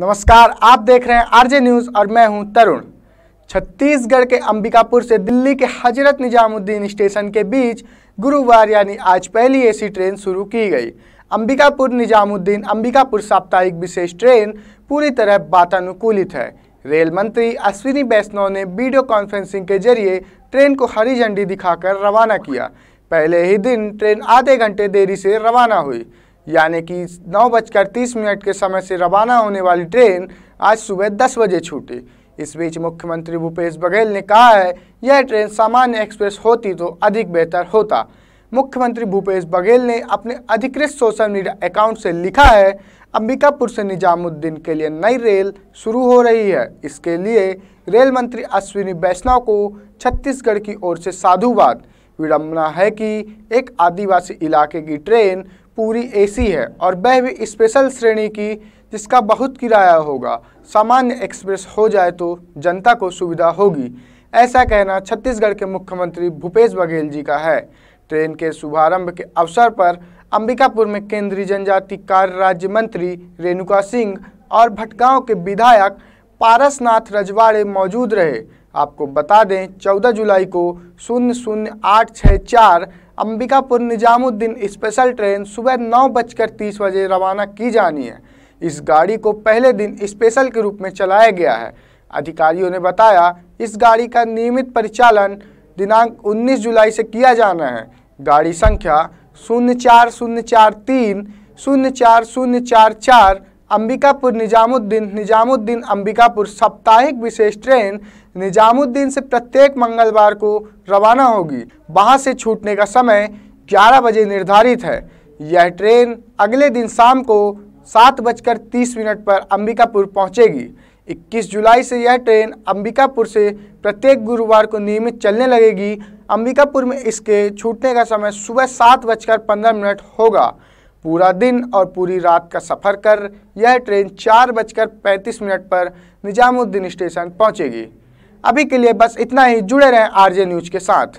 नमस्कार आप देख रहे हैं आरजे न्यूज़ और मैं हूं तरुण छत्तीसगढ़ के अंबिकापुर से दिल्ली के हजरत निजामुद्दीन स्टेशन के बीच गुरुवार यानी आज पहली एसी ट्रेन शुरू की गई अंबिकापुर निजामुद्दीन अंबिकापुर साप्ताहिक विशेष ट्रेन पूरी तरह वातानुकूलित है रेल मंत्री अश्विनी वैष्णव ने वीडियो कॉन्फ्रेंसिंग के जरिए ट्रेन को हरी झंडी दिखाकर रवाना किया पहले ही दिन ट्रेन आधे घंटे देरी से रवाना हुई यानी कि नौ बजकर तीस मिनट के समय से रवाना होने वाली ट्रेन आज सुबह दस बजे छूटी इस बीच मुख्यमंत्री भूपेश बघेल ने कहा है यह ट्रेन सामान्य एक्सप्रेस होती तो अधिक बेहतर होता मुख्यमंत्री भूपेश बघेल ने अपने अधिकृत सोशल मीडिया अकाउंट से लिखा है अंबिकापुर से निजामुद्दीन के लिए नई रेल शुरू हो रही है इसके लिए रेल मंत्री अश्विनी वैष्णव को छत्तीसगढ़ की ओर से साधुवाद विडम्बना है कि एक आदिवासी इलाके की ट्रेन पूरी एसी है और वह भी स्पेशल श्रेणी की जिसका बहुत किराया होगा सामान्य एक्सप्रेस हो जाए तो जनता को सुविधा होगी ऐसा कहना छत्तीसगढ़ के मुख्यमंत्री भूपेश बघेल जी का है ट्रेन के शुभारंभ के अवसर पर अंबिकापुर में केंद्रीय जनजाति कार्य राज्य मंत्री रेणुका सिंह और भटगांव के विधायक पारसनाथ रजवाड़े मौजूद रहे आपको बता दें 14 जुलाई को शून्य शून्य आठ छः चार अंबिकापुर निजामुद्दीन स्पेशल ट्रेन सुबह नौ बजकर तीस बजे रवाना की जानी है इस गाड़ी को पहले दिन स्पेशल के रूप में चलाया गया है अधिकारियों ने बताया इस गाड़ी का नियमित परिचालन दिनांक 19 जुलाई से किया जाना है गाड़ी संख्या शून्य चार शून्य चार तीन शून्य चार शून्य चार चार अंबिकापुर निजामुद्दीन निजामुद्दीन अंबिकापुर साप्ताहिक विशेष ट्रेन निजामुद्दीन से प्रत्येक मंगलवार को रवाना होगी वहां से छूटने का समय 11 बजे निर्धारित है यह ट्रेन अगले दिन शाम को सात बजकर तीस मिनट पर अंबिकापुर पहुंचेगी 21 जुलाई से यह ट्रेन अंबिकापुर से प्रत्येक गुरुवार को नियमित चलने लगेगी अंबिकापुर में इसके छूटने का समय सुबह सात बजकर पंद्रह मिनट होगा पूरा दिन और पूरी रात का सफ़र कर यह ट्रेन चार बजकर पैंतीस मिनट पर निज़ामुद्दीन स्टेशन पहुंचेगी अभी के लिए बस इतना ही जुड़े रहें आरजे न्यूज़ के साथ